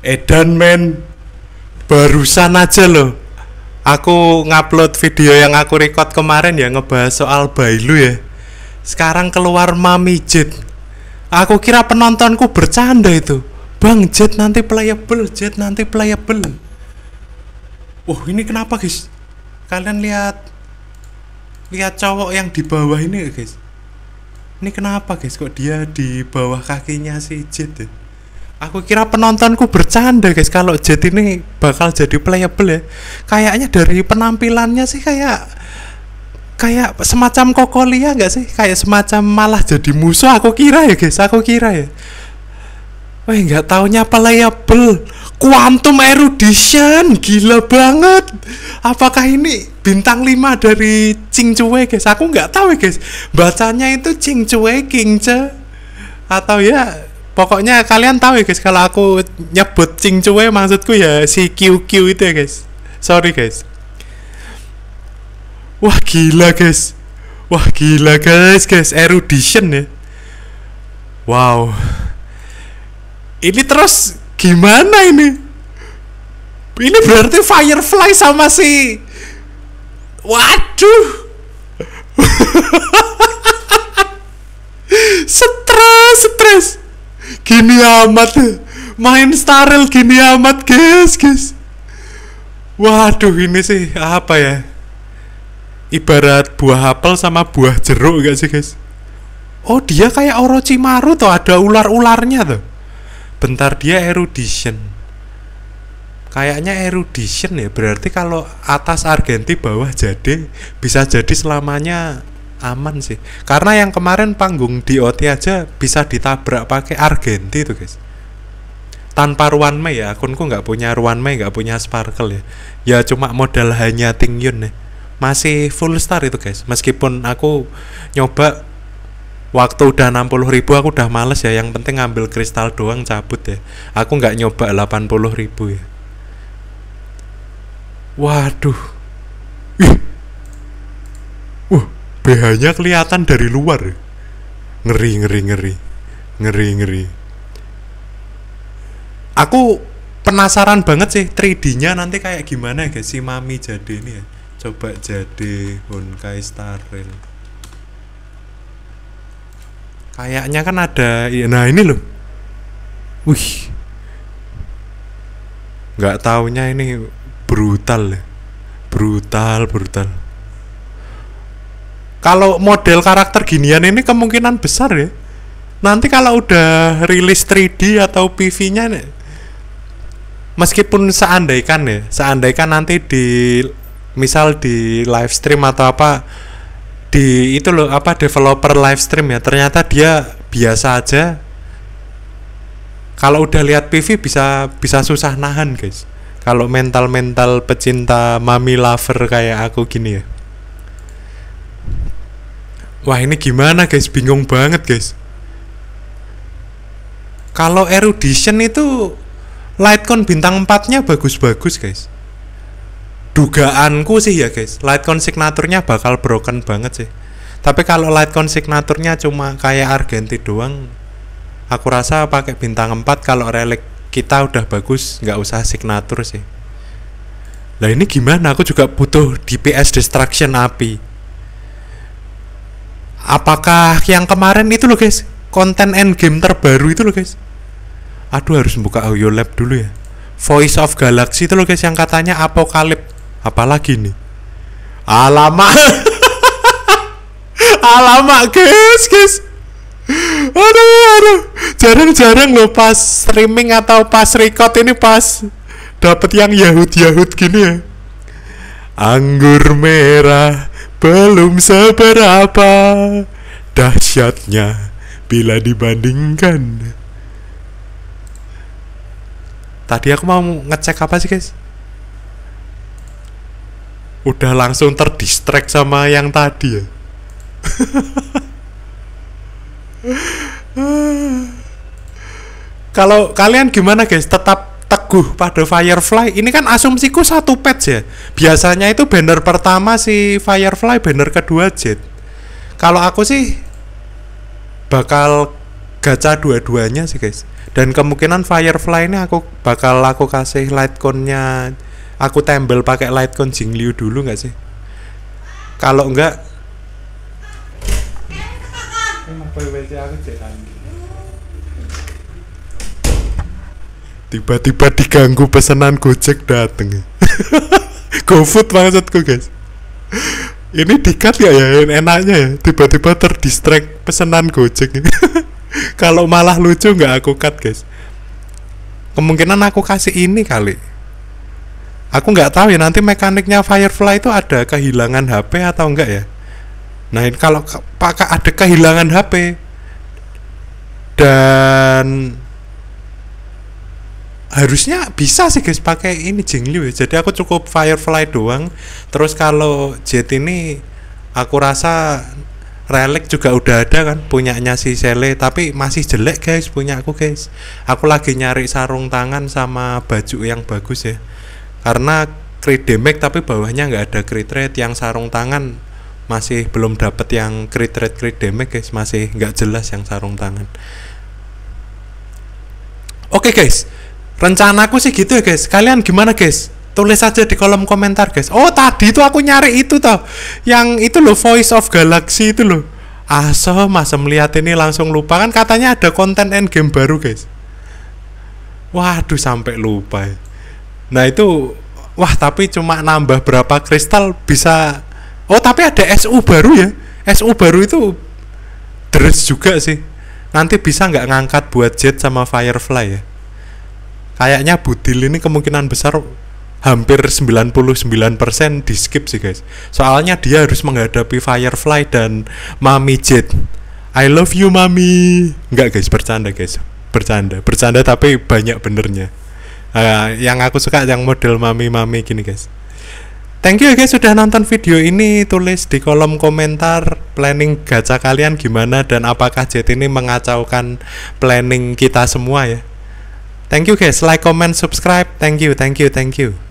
Edan men barusan aja loh aku ngupload video yang aku record kemarin ya ngebahas soal lu ya sekarang keluar Mami Jet aku kira penontonku bercanda itu Bang Jet nanti playable Jet nanti playable Wah uh, ini kenapa guys kalian lihat lihat cowok yang di bawah ini guys ini kenapa guys kok dia di bawah kakinya si Jet ya Aku kira penontonku bercanda guys kalau jadi ini bakal jadi playable ya. Kayaknya dari penampilannya sih kayak kayak semacam kokolia nggak sih? Kayak semacam malah jadi musuh aku kira ya guys, aku kira ya. Wah nggak taunya playable Quantum Erudition Gila banget Apakah ini bintang 5 dari Ching Chue guys Aku nggak tahu ya guys Bacanya itu Ching Chue King Che Atau ya pokoknya kalian tahu ya guys kalau aku nyebut cing maksudku ya si QQ itu ya guys sorry guys wah gila guys wah gila guys guys erudition ya wow ini terus gimana ini ini berarti Firefly sama si waduh gini amat main starel gini amat guys guys waduh ini sih apa ya ibarat buah apel sama buah jeruk gak sih guys oh dia kayak Orochimaru tuh ada ular-ularnya tuh bentar dia erudition kayaknya erudition ya berarti kalau atas Argenti bawah jadi bisa jadi selamanya aman sih karena yang kemarin panggung di OT aja bisa ditabrak pakai Argenti tuh guys tanpa ruanme ya akunku nggak punya ruanme, nggak punya Sparkle ya ya cuma modal hanya tingyun nih masih full star itu guys meskipun aku nyoba waktu udah 60 ribu aku udah males ya yang penting ngambil kristal doang cabut ya aku nggak nyoba 80 ribu ya waduh BH-nya kelihatan dari luar. Ngeri, ngeri, ngeri. Ngeri, ngeri. Aku penasaran banget sih 3D-nya nanti kayak gimana guys si Mami jadi ini ya. Coba jadi Honkai Star Rail. Kayaknya kan ada nah ini loh. Wih. Nggak taunya ini brutal. Ya. Brutal, brutal kalau model karakter ginian ini kemungkinan besar ya nanti kalau udah rilis 3D atau PV-nya nih, meskipun seandaikan ya seandaikan nanti di misal di live stream atau apa di itu loh apa developer live stream ya ternyata dia biasa aja kalau udah lihat PV bisa bisa susah nahan guys kalau mental-mental pecinta mami lover kayak aku gini ya Wah ini gimana guys, bingung banget guys. Kalau erudition itu Lightcon bintang 4-nya bagus-bagus guys. Dugaanku sih ya guys, Lightcon signaturnya bakal broken banget sih. Tapi kalau Lightcon signaturnya cuma kayak Argenti doang, aku rasa pakai bintang 4 kalau relic kita udah bagus, nggak usah signatur sih. Nah ini gimana? Aku juga butuh DPS Destruction api apakah yang kemarin itu loh guys konten endgame terbaru itu loh guys aduh harus buka audio lab dulu ya voice of galaxy itu loh guys yang katanya apokalip apalagi nih alamak alamak guys guys aduh aduh jarang-jarang loh pas streaming atau pas record ini pas dapat yang yahut yahut gini ya anggur merah belum seberapa dahsyatnya bila dibandingkan. Tadi aku mau ngecek apa sih guys? Udah langsung terdistract sama yang tadi ya. Ah. Kalau kalian gimana guys? Tetap teguh pada Firefly ini kan asumsiku satu patch ya biasanya itu banner pertama si Firefly banner kedua Jet kalau aku sih bakal gacha dua-duanya sih guys dan kemungkinan Firefly ini aku bakal aku kasih light cone nya aku tembel pakai light Litecoin Jingliu dulu nggak sih kalau enggak tiba-tiba diganggu pesanan gojek dateng gofood maksudku guys ini dikat ya ya enaknya ya tiba-tiba terdistract pesanan gojek kalau malah lucu nggak aku cut guys kemungkinan aku kasih ini kali aku nggak tahu ya nanti mekaniknya Firefly itu ada kehilangan HP atau enggak ya nah kalau pakai ada kehilangan HP dan harusnya bisa sih guys pakai ini jingliu ya. jadi aku cukup firefly doang terus kalau jet ini aku rasa relic juga udah ada kan punyanya si Sele tapi masih jelek guys punya aku guys aku lagi nyari sarung tangan sama baju yang bagus ya karena crit damage tapi bawahnya nggak ada crit rate yang sarung tangan masih belum dapat yang crit rate crit damage guys masih nggak jelas yang sarung tangan Oke okay guys, rencanaku sih gitu ya guys kalian gimana guys tulis aja di kolom komentar guys oh tadi itu aku nyari itu tau. yang itu loh voice of galaxy itu loh aso masa melihat ini langsung lupa kan katanya ada konten end game baru guys waduh sampai lupa ya. nah itu wah tapi cuma nambah berapa kristal bisa oh tapi ada SU baru ya SU baru itu dress juga sih nanti bisa nggak ngangkat buat jet sama firefly ya kayaknya Budil ini kemungkinan besar hampir 99% di skip sih guys soalnya dia harus menghadapi Firefly dan Mami Jet I love you Mami enggak guys bercanda guys bercanda bercanda tapi banyak benernya uh, yang aku suka yang model Mami-Mami gini guys Thank you ya, guys sudah nonton video ini. Tulis di kolom komentar planning gacha kalian gimana dan apakah jet ini mengacaukan planning kita semua ya. Thank you guys, like, comment, subscribe. Thank you, thank you, thank you.